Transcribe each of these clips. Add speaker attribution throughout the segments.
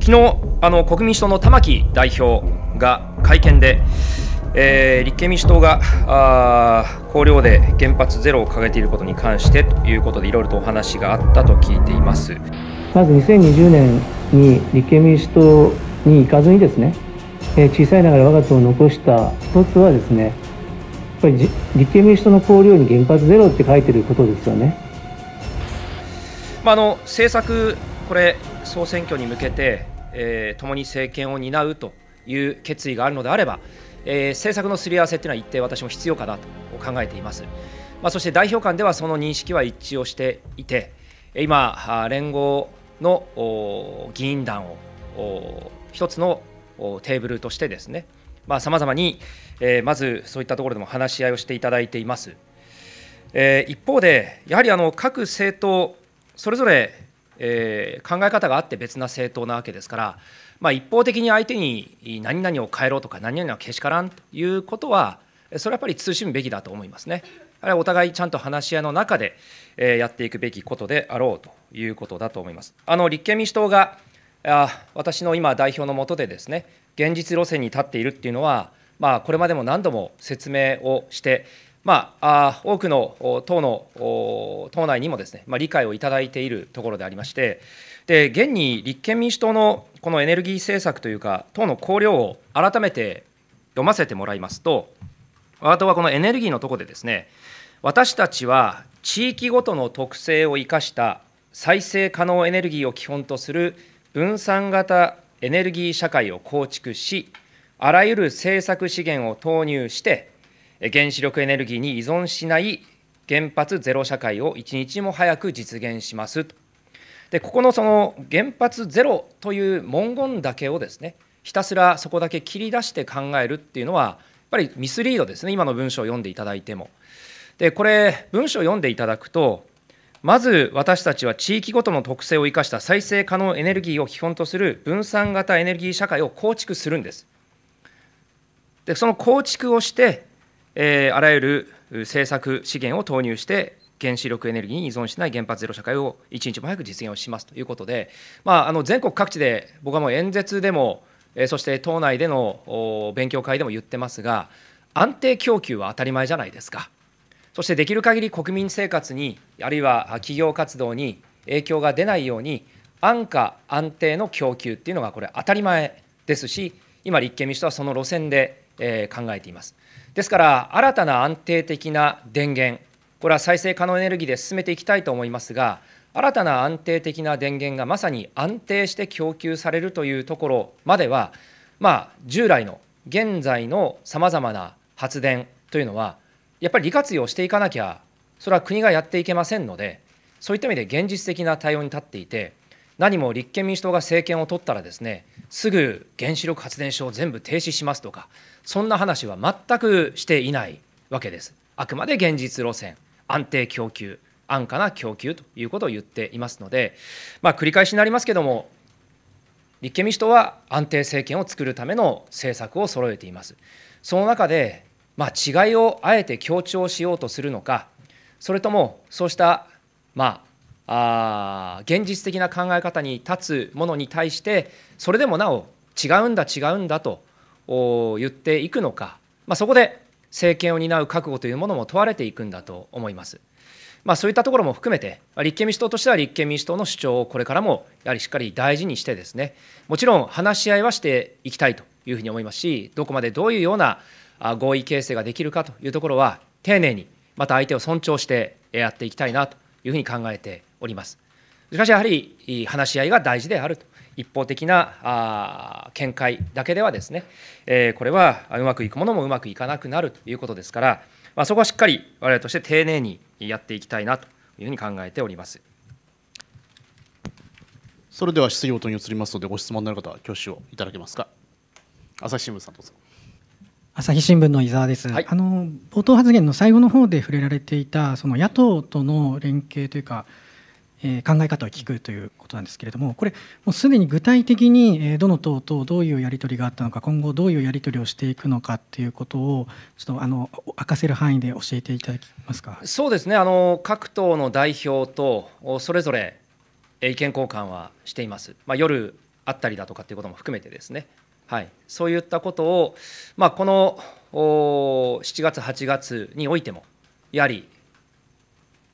Speaker 1: 昨日あの国民主党の玉木代表が会見で、えー、立憲民主党が綱領で原発ゼロを掲げていることに関してということでいろいろとお話があったと聞いていますまず2020年に立憲民主党に行かずにですね、えー、小さいながら我が党を残した一つはですねやっぱり立憲民主党の綱領に原発ゼロって書いてることですよね。まあ、あの政策これ総選挙に向けてえー、共に政権を担うという決意があるのであれば、えー、政策のすり合わせというのは一定私も必要かなと考えています。まあ、そして代表間ではその認識は一致をしていて、今、連合の議員団を一つのテーブルとしてですね、さまざ、まに、えー、まずそういったところでも話し合いをしていただいています。えー、一方で、やはりあの各政党、それぞれえー、考え方があって別な政党なわけですから、まあ、一方的に相手に何々を変えろとか何々はけしからんということはそれはやっぱり慎むべきだと思いますね。あれはお互いちゃんと話し合いの中で、えー、やっていくべきことであろうということだと思います。あの立憲民主党があ私の今代表のもとでですね現実路線に立っているっていうのは、まあ、これまでも何度も説明をして、まあ、多くの党の党内にもですね、まあ、理解をいただいているところでありましてで現に立憲民主党のこのエネルギー政策というか党の綱領を改めて読ませてもらいますとあが党はこのエネルギーのところでですね私たちは地域ごとの特性を生かした再生可能エネルギーを基本とする分散型エネルギー社会を構築しあらゆる政策資源を投入して原子力エネルギーに依存しない原発ゼロ社会を一日も早く実現しますと。でここのその原発ゼロという文言だけをですねひたすらそこだけ切り出して考えるっていうのはやっぱりミスリードですね今の文章を読んでいただいても。でこれ文章を読んでいただくとまず私たちは地域ごとの特性を生かした再生可能エネルギーを基本とする分散型エネルギー社会を構築するんです。でその構築をしてえー、あらゆる政策資源を投入して、原子力エネルギーに依存しない原発ゼロ社会を一日も早く実現をしますということで、まあ、あの全国各地で僕はもう演説でも、えー、そして党内での勉強会でも言ってますが、安定供給は当たり前じゃないですか。そしてできる限り国民生活に、あるいは企業活動に影響が出ないように、安価安定の供給っていうのがこれ当たり前ですし、今立憲民主党はその路線で、えー、考えています。ですから、新たな安定的な電源、これは再生可能エネルギーで進めていきたいと思いますが、新たな安定的な電源がまさに安定して供給されるというところまでは、まあ、従来の現在のさまざまな発電というのは、やっぱり利活用していかなきゃ、それは国がやっていけませんので、そういった意味で現実的な対応に立っていて、何も立憲民主党が政権を取ったらですね、すぐ原子力発電所を全部停止しますとかそんな話は全くしていないわけですあくまで現実路線安定供給安価な供給ということを言っていますので、まあ、繰り返しになりますけども立憲民主党は安定政権を作るための政策を揃えていますその中で、まあ、違いをあえて強調しようとするのかそれともそうした、まあ、あ現実的な考え方に立つものに対してそれでもなお違うんだ違うんだと言っていくのか、まあ、そこで政権を担う覚悟というものも問われていくんだと思います。まあ、そういったところも含めて、立憲民主党としては立憲民主党の主張をこれからもやはりしっかり大事にして、ですねもちろん話し合いはしていきたいというふうに思いますし、どこまでどういうような合意形成ができるかというところは、丁寧にまた相手を尊重してやっていきたいなというふうに考えております。しかしやはり話し合いが大事であると一方的なあ見解だけではですね、えー、これはうまくいくものもうまくいかなくなるということですから、まあ、そこはしっかり我々として丁寧にやっていきたいなというふうに考えております。
Speaker 2: それでは質疑応答に移りますので、ご質問のある方は挙手をいただけますか。朝日新聞さんどうぞ。
Speaker 1: 朝日新聞の伊沢です、はい、あの冒頭発言の最後の方で触れられていたその野党との連携というか。え考え方を聞くということなんですけれどもこれもうすでに具体的にどの党とどういうやり取りがあったのか今後どういうやり取りをしていくのかっていうことをちょっとあの明かせる範囲で教えて
Speaker 2: いただけますか。
Speaker 1: そうですねあの各党の代表とそれぞれ意見交換はしています、まあ、夜あったりだとかっていうことも含めてですね、はい、そういったことを、まあ、この7月、8月においても、やはり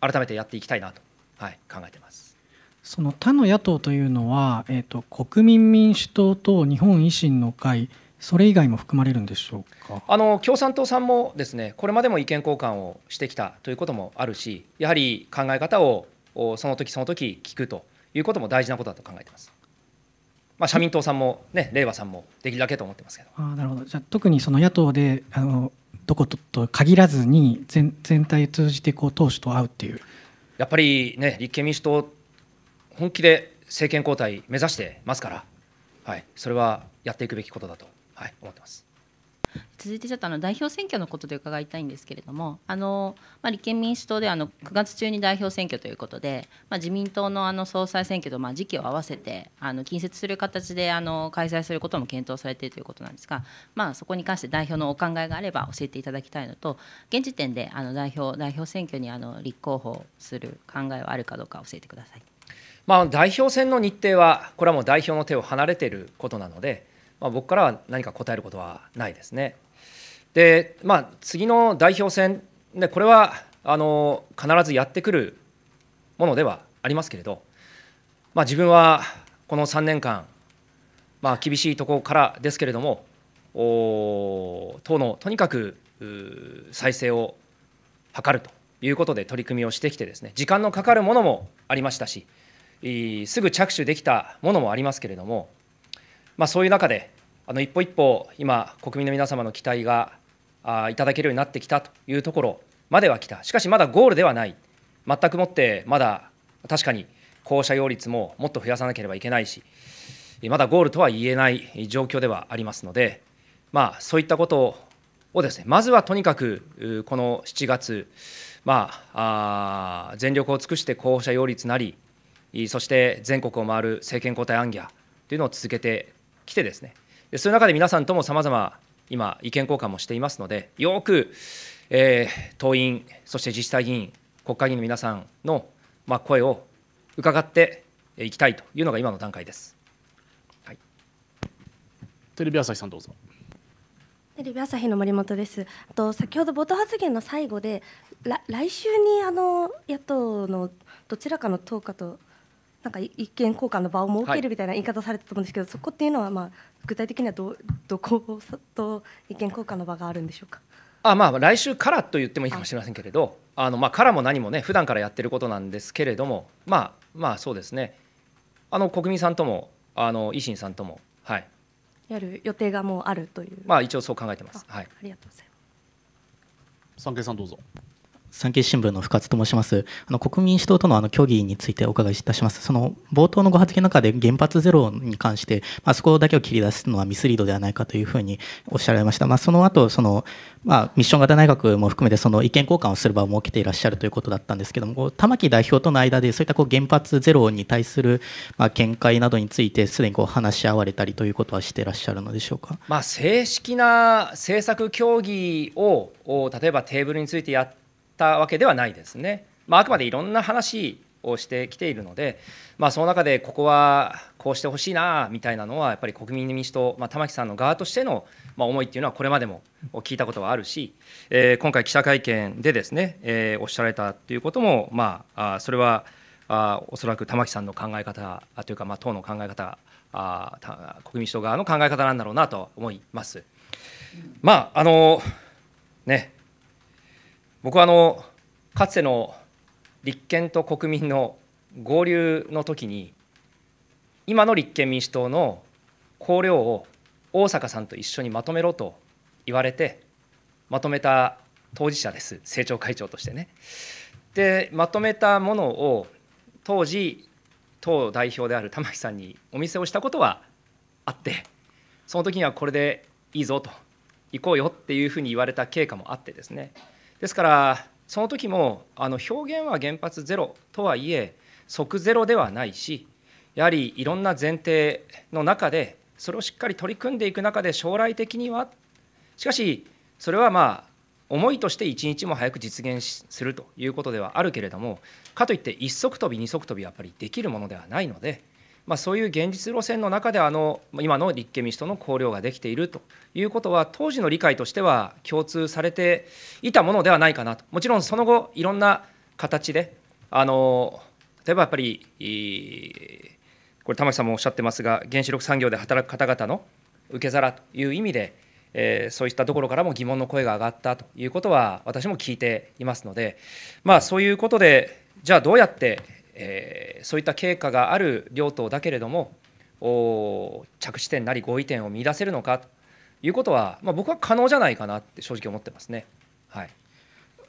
Speaker 1: 改めてやっていきたいなとはい、考えてます。その他の野党というのは、えーと、国民民主党と日本維新の会、それ以外も含まれるんでしょうかあの共産党さんもですねこれまでも意見交換をしてきたということもあるし、やはり考え方をその時その時聞くということも大事なことだと考えてます。まあ、社民党さんも、ね、令和さんもできるだけと思ってますけどあなるほどじゃ特にその野党であのどことと限らずに全
Speaker 2: 全体を通じてこう党首と会うっていう
Speaker 1: やっぱりね、立憲民主党、本気で政権交代目指してますから、はい、それはやっていくべきことだと、はい、思ってます。続いてちょっとあの代表選挙のことで伺いたいんですけれども、あのまあ、立憲民主党ではあの9月中に代表選挙ということで、まあ、自民党のあの総裁選挙とまあ時期を合わせて、あの近接する形であの開催することも検討されているということなんですが、まあ、そこに関して代表のお考えがあれば教えていただきたいのと、現時点であの代表代表選挙にあの立候補する考えはあるかどうか教えてください。まあ、代表選の日程は、これはもう代表の手を離れていることなので、まあ、僕からは何か答えることはないですね。で、まあ、次の代表選でこれはあの必ずやってくるものではありますけれど、まあ、自分はこの3年間、まあ、厳しいところからですけれども党のとにかく再生を図るということで取り組みをしてきてですね時間のかかるものもありましたしすぐ着手できたものもありますけれども、まあ、そういう中であの一歩一歩今国民の皆様の期待があいただけるようになってきたというところまでは来たしかしまだゴールではない全くもってまだ確かに降車擁立ももっと増やさなければいけないしまだゴールとは言えない状況ではありますので、まあ、そういったことをですねまずはとにかくこの7月、まあ、あ全力を尽くして候補者擁立なりそして全国を回る政権交代案件というのを続けてきてですねでそういう中で皆さんともさまざま今、意見交換もしていますので、よく、えー、党員、そして自治体議員、国会議員の皆さんの、まあ、声を伺っていきたいというのが今の段階です。はい、テレビ朝日さんどうぞテレビ朝日の森本です。と先ほど冒頭発言の最後で来週にあの野党のどちらかの党かとなんか意見交換の場を設けるみたいな言い方されたと思うんですけど、はい、そこっていうのは、まあ、具体的にはどどこと意見交換の場があるんでしょうかあまあ、来週からと言ってもいいかもしれませんけれど、あのまあ、からも何もね、普段からやってることなんですけれども、まあ、まあ、そうですね、あの国民さんとも、あの維新さんとも、はい、やる予定がもうあるという、まあ、一応そう考えてます。はい、ありがとうございます。三慶さんどうぞ産経新聞の深津と申します。あの国民主党とのあの協議についてお伺いいたします。その冒頭のご発言の中で原発ゼロに関して、まあ、そこだけを切り出すのはミスリードではないかというふうにおっしゃられました。まあ、その後そのまあミッション型内閣も含めてその意見交換をする場を設けていらっしゃるということだったんですけども、玉木代表との間でそういったこう原発ゼロに対するまあ見解などについてすでにこう話し合われたりということはしていらっしゃるのでしょうか。まあ正式な政策協議を例えばテーブルについてやってたわけではないですね。まあ、あくまでいろんな話をしてきているので、まあ、その中でここはこうしてほしいなみたいなのはやっぱり国民民主党、まあ、玉木さんの側としての、ま思いっていうのはこれまでも聞いたことはあるし、えー、今回記者会見でですね、えー、おっしゃられたということも、まあ、それはあおそらく玉木さんの考え方というか、まあ、党の考え方あ国民主党側の考え方なんだろうなと思います。まああのね僕はあのかつての立憲と国民の合流の時に今の立憲民主党の綱領を大坂さんと一緒にまとめろと言われてまとめた当事者です政調会長としてね。でまとめたものを当時党代表である玉木さんにお見せをしたことはあってその時にはこれでいいぞと行こうよっていうふうに言われた経過もあってですねですからその時もあの表現は原発ゼロとはいえ即ゼロではないしやはりいろんな前提の中でそれをしっかり取り組んでいく中で将来的にはしかしそれはまあ思いとして一日も早く実現するということではあるけれどもかといって一足飛び二足飛びやっぱりできるものではないのでまあ、そういう現実路線の中であの今の立憲民主党の綱領ができているということは当時の理解としては共通されていたものではないかなともちろんその後いろんな形であの例えばやっぱりこれ玉木さんもおっしゃってますが原子力産業で働く方々の受け皿という意味で、えー、そういったところからも疑問の声が上がったということは私も聞いていますので、まあ、そういうことでじゃあどうやってえー、そういった経過がある両党だけれども着地点なり合意点を見出せるのかということは、まあ、僕は可能じゃないかなって正直思ってますね。はい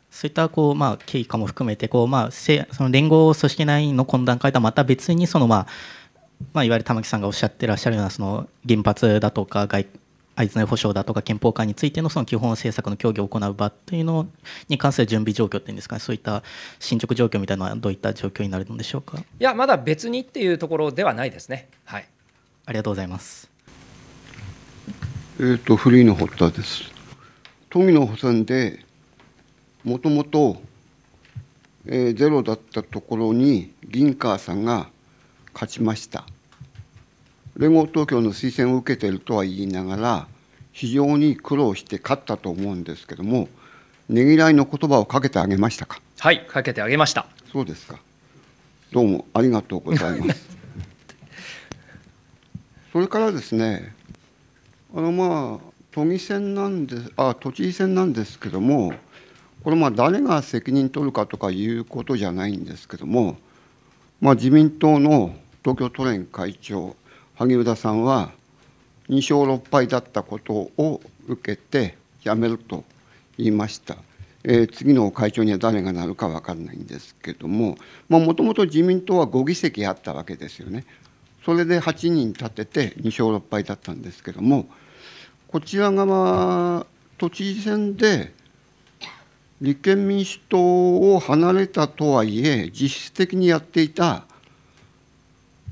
Speaker 1: そういったこう、まあ、経過も含めてこう、まあ、その連合組織内の懇談会とはまた別にその、まあまあ、いわゆる玉木さんがおっしゃってらっしゃるようなその原発だとか外安の保障だとか憲法化についてのその基本政策の協議を行う場というのに関する準備状況というんですか、ね、そういった進捗状況みたいなのはどういった状況になるのでしょうかいや、まだ別にっていうところではないですね。はい、
Speaker 2: ありがとうございます。えっ、ー、と、フリーの堀田です。富の補選でもともとゼロだったところに銀川さんが勝ちました。連合東京の推薦を受けているとは言いながら、非常に苦労して勝ったと思うんですけども、ねぎらいの言葉をかけてあげましたか。
Speaker 1: はい、かけてあげました。そうですか。
Speaker 2: どうもありがとうございます。それからですね、あのまあ都議選なんです、あ都知事選なんですけども、これまあ誰が責任取るかとかいうことじゃないんですけども、まあ、自民党の東京都連会長萩生田さんは2勝6敗だったことを受けて辞めると言いました。えー、次の会長には誰がなるか分からないんですけどももともと自民党は5議席あったわけですよね。それで8人立てて2勝6敗だったんですけどもこちら側都知事選で立憲民主党を離れたとはいえ実質的にやっていた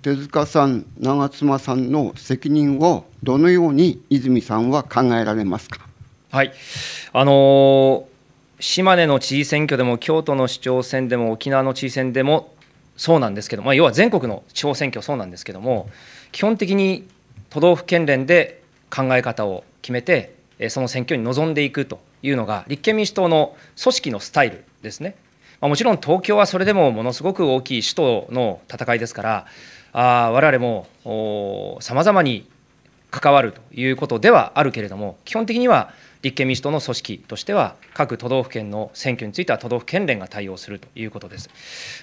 Speaker 2: 手塚さん、長妻さんの責任をどのように泉さんは考えられますか。
Speaker 1: はいあのー、島根の知事選挙でも京都の市長選でも沖縄の知事選でもそうなんですけど、まあ、要は全国の地方選挙そうなんですけども基本的に都道府県連で考え方を決めてその選挙に臨んでいくというのが立憲民主党の組織のスタイルですね。まあ、もちろん東京はそれでもものすごく大きい首都の戦いですからあ我々もさまざまに関わるということではあるけれども基本的には立憲民主党の組織としては各都道府県の選挙については都道府県連が対応するということです、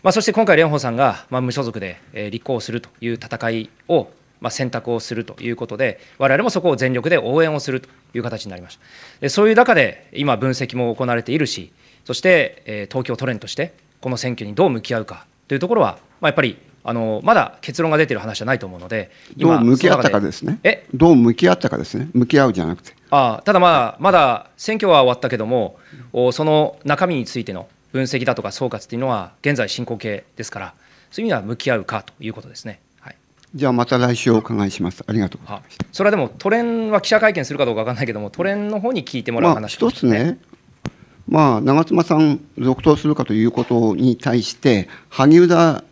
Speaker 1: まあ、そして今回蓮舫さんが、まあ、無所属で立候補するという戦いをまあ、選択をするということで、我々もそこを全力で応援をするという形になりました。でそういう中で、今、分析も行われているし、そして、え東京都連としてこの選挙にどう向き合うかというところは、まあ、やっぱりあのまだ結論が出てる話じゃないと思うので、どう向き合ったかですね。え、
Speaker 2: どう向き合ったかですね。向き合うじゃなくて。
Speaker 1: ああ、ただまあまだ選挙は終わったけども、おその中身についての分析だとか総括というのは現在進行形ですから、そういう意味では向き合うかということですね。は
Speaker 2: い。じゃあまた来週お伺いします。ありがとうご
Speaker 1: ざいました。それはでもトレンは記者会見するかどうかわからないけども、トレンの方に聞いてもらう話、ね、まあ、一つ
Speaker 2: ね、まあ、長妻さん続投するかということに対して萩生田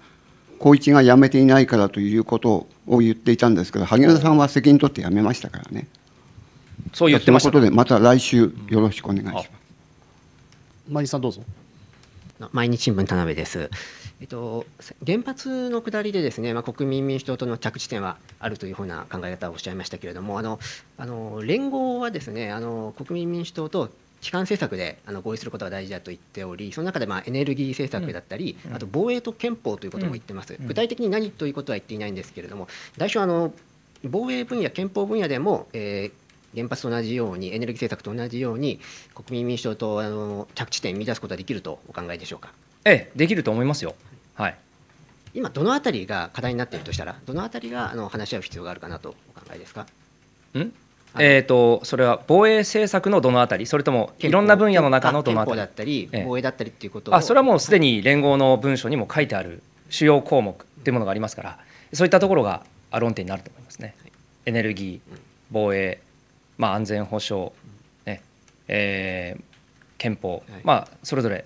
Speaker 2: 光一が辞めていないからということを言っていたんですけど萩生田さんは責任取って辞めましたからね。そう言ってました。ことでまた来週よろしくお願いします。毎日さんどうぞ。毎日新聞田辺
Speaker 1: です。えっと、原発の下りでですね、まあ、国民民主党との着地点はあるというふうな考え方をおっしゃいましたけれども、あのあの連合はですねあの国民民主党と基幹政策であの合意することが大事だと言っておりその中でまあエネルギー政策だったり、あと防衛と憲法ということも言ってます、具体的に何ということは言っていないんですけれども代表あの防衛分野憲法分野でも、えー、原発と同じようにエネルギー政策と同じように国民民主党とあの着地点を見出すことはできるとお考えでしょうか。ええ、できると思いますよ。はい。今どのあたりが課題になっているとしたら、どのあたりがあの話し合う必要があるかなとお考えですか。ん？えーと、それは防衛政策のどのあたりそれともいろんな分野の中のどのあたりだったり、ええ、防衛だったりっていうことあそれはもうすでに連合の文書にも書いてある主要項目というものがありますからそういったところが論点になると思いますね。エネルギー防衛、まあ、安全保障、ねえー、憲法、まあ、それぞれ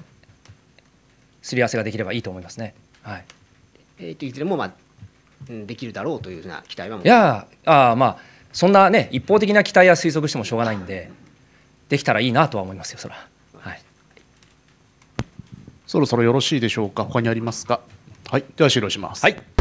Speaker 1: すり合わせができればいいと思いますね。はいえー、といずれも、まあ、できるだろうというふうな期待はもいやあまあそんなね一方的な期待や推測してもしょうがないんでできたらいいなとは思いますよそら、はい、
Speaker 2: そろそろよろしいでしょうか他にありますかはいでは終了しますはい